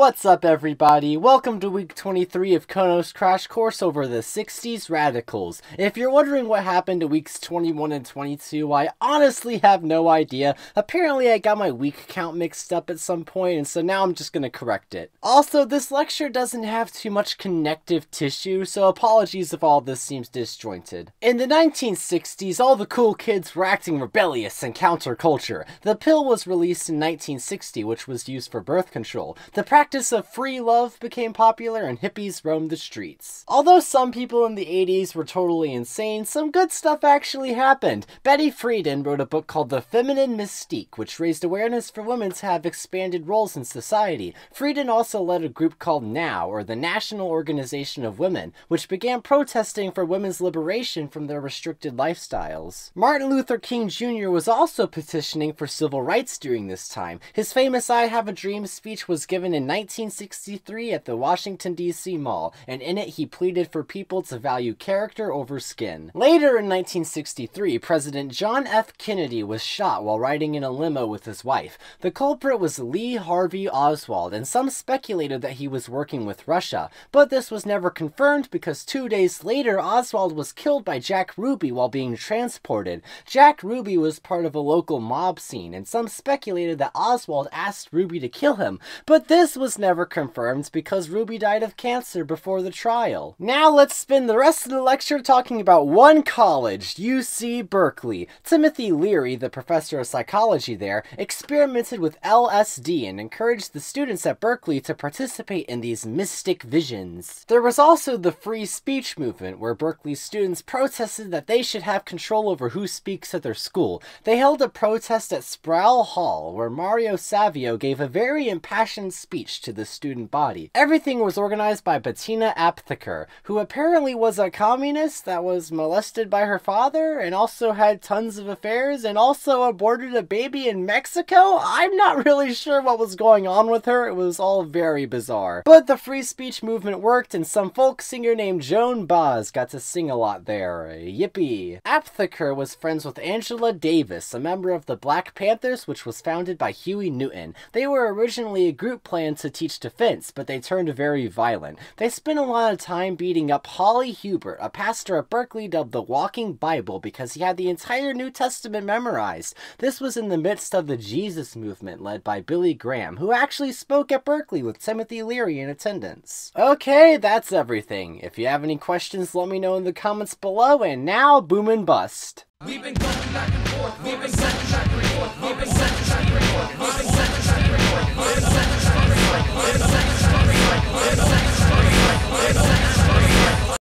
What's up everybody? Welcome to week 23 of Kono's Crash Course over the 60s Radicals. If you're wondering what happened to weeks 21 and 22, I honestly have no idea. Apparently I got my week count mixed up at some point, and so now I'm just gonna correct it. Also, this lecture doesn't have too much connective tissue, so apologies if all this seems disjointed. In the 1960s, all the cool kids were acting rebellious and counterculture. The pill was released in 1960, which was used for birth control. The practice practice of free love became popular and hippies roamed the streets. Although some people in the 80s were totally insane, some good stuff actually happened. Betty Friedan wrote a book called The Feminine Mystique, which raised awareness for women to have expanded roles in society. Friedan also led a group called NOW, or the National Organization of Women, which began protesting for women's liberation from their restricted lifestyles. Martin Luther King Jr. was also petitioning for civil rights during this time. His famous I Have a Dream speech was given in 1963 at the Washington, D.C. Mall, and in it he pleaded for people to value character over skin. Later in 1963, President John F. Kennedy was shot while riding in a limo with his wife. The culprit was Lee Harvey Oswald, and some speculated that he was working with Russia, but this was never confirmed because two days later, Oswald was killed by Jack Ruby while being transported. Jack Ruby was part of a local mob scene, and some speculated that Oswald asked Ruby to kill him, but this was never confirmed because Ruby died of cancer before the trial. Now let's spend the rest of the lecture talking about one college, UC Berkeley. Timothy Leary, the professor of psychology there, experimented with LSD and encouraged the students at Berkeley to participate in these mystic visions. There was also the free speech movement, where Berkeley students protested that they should have control over who speaks at their school. They held a protest at Sproul Hall, where Mario Savio gave a very impassioned speech outreach to the student body. Everything was organized by Bettina Aptheker, who apparently was a communist that was molested by her father and also had tons of affairs and also aborted a baby in Mexico? I'm not really sure what was going on with her, it was all very bizarre. But the free speech movement worked and some folk singer named Joan Baez got to sing a lot there. Yippee! Aptheker was friends with Angela Davis, a member of the Black Panthers which was founded by Huey Newton. They were originally a group playing to teach defense, but they turned very violent. They spent a lot of time beating up Holly Hubert, a pastor at Berkeley dubbed the Walking Bible because he had the entire New Testament memorized. This was in the midst of the Jesus movement led by Billy Graham, who actually spoke at Berkeley with Timothy Leary in attendance. Okay, that's everything. If you have any questions, let me know in the comments below, and now, boom and bust. We've been going back and forth, we've been and forth, we've been and forth,